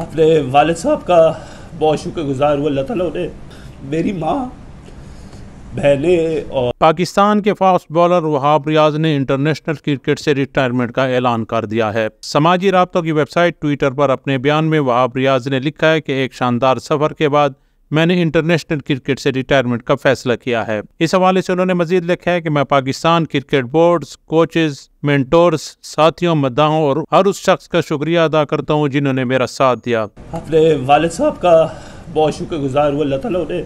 अपने वाल साहब का बहुत शुक्रगुजार हूँ अल्लाह तला ने मेरी माँ बहने और पाकिस्तान के फास्ट बॉलर वहाब रियाज ने इंटरनेशनल क्रिकेट से रिटायरमेंट का ऐलान कर दिया है समाजी रबतों की वेबसाइट ट्विटर पर अपने बयान में वहाब रियाज ने लिखा है कि एक शानदार सफ़र के बाद मैंने इंटरनेशनल क्रिकेट से रिटायरमेंट का फैसला किया है इस हवाले से उन्होंने मजीद लिखा है कि मैं Pakistan cricket board coaches mentors साथियों मद्दाहों और हर उस शख्स का शुक्रिया अदा करता हूँ जिन्होंने मेरा साथ दिया अपने वालद साहब का बहुत शुक्र गुजार हूँ अल्लाह तला उन्हें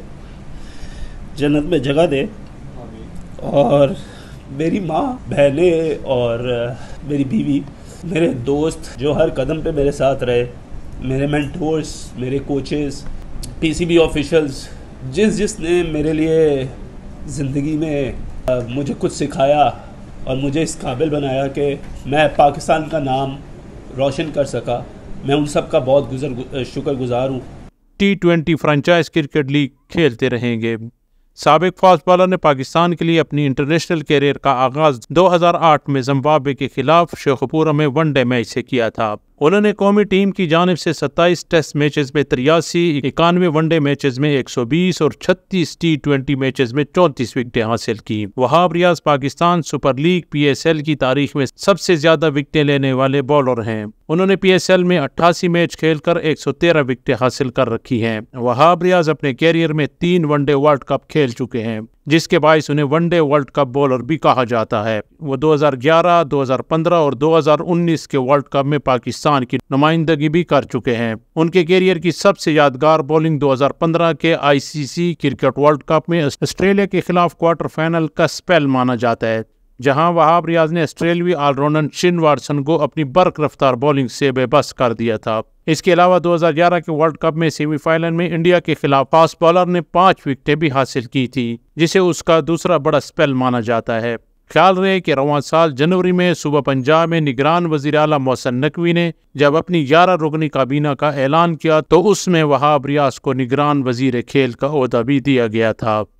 जन्नत में जगह दे और मेरी माँ बहने और मेरी बीवी मेरे दोस्त जो हर कदम पे मेरे साथ रहे मेरे मेंटोर्स मेरे कोचेज़ पीसीबी ऑफिशल्स जिस जिसने मेरे लिए ज़िंदगी में मुझे कुछ सिखाया और मुझे इस काबिल बनाया कि मैं पाकिस्तान का नाम रोशन कर सका मैं उन सब का बहुत गुजर शुक्र गुज़ार हूँ T twenty franchise cricket league खेलते रहेंगे सबक फास्ट बॉलर ने पाकिस्तान के लिए अपनी इंटरनेशनल कैरियर का आगाज़ 2008 में जिम्बाब्वे के खिलाफ शेखपुरा में वनडे मैच से किया था उन्होंने कौमी टीम की जानब से 27 टेस्ट मैचेस में तिरयासी इक्यानवे वनडे मैचेस में 120 और 36 टी ट्वेंटी मैचेज में चौंतीस विकटें हासिल की Wahab Riaz Pakistan super league PSL की तारीख में सबसे ज्यादा विकटें लेने वाले बॉलर हैं उन्होंने पीएसएल में 88 मैच खेलकर 113 विकटें हासिल कर रखी हैं वहाब रियाज अपने कैरियर में तीन वनडे वर्ल्ड कप खेल चुके हैं जिसके बायस उन्हें वनडे वर्ल्ड कप बॉलर भी कहा जाता है वो 2011, 2015 और 2019 के वर्ल्ड कप में पाकिस्तान की नुमाइंदगी भी कर चुके हैं उनके कैरियर की सबसे यादगार बॉलिंग 2015 के आईसीसी क्रिकेट वर्ल्ड कप में ऑस्ट्रेलिया के खिलाफ क्वार्टर फाइनल का स्पेल माना जाता है जहां वहाब रियाज ने ऑस्ट्रेलवी ऑलराउंडर शिन वार्सन को अपनी बर्क रफ्तार बॉलिंग से बेबस कर दिया था इसके अलावा 2011 के वर्ल्ड कप में सेमीफाइनल में इंडिया के खिलाफ फास्ट बॉलर ने पांच विकटें भी हासिल की थी जिसे उसका दूसरा बड़ा स्पेल माना जाता है ख्याल रहे कि रवान साल जनवरी में सुबह पंजाब में निगरान वजीर अला मोहसन नकवी ने जब अपनी ग्यारह रुकनी काबीना का ऐलान किया तो उसमें वहाब रियाज को निगरान वजीर खेल का अहदा भी दिया गया था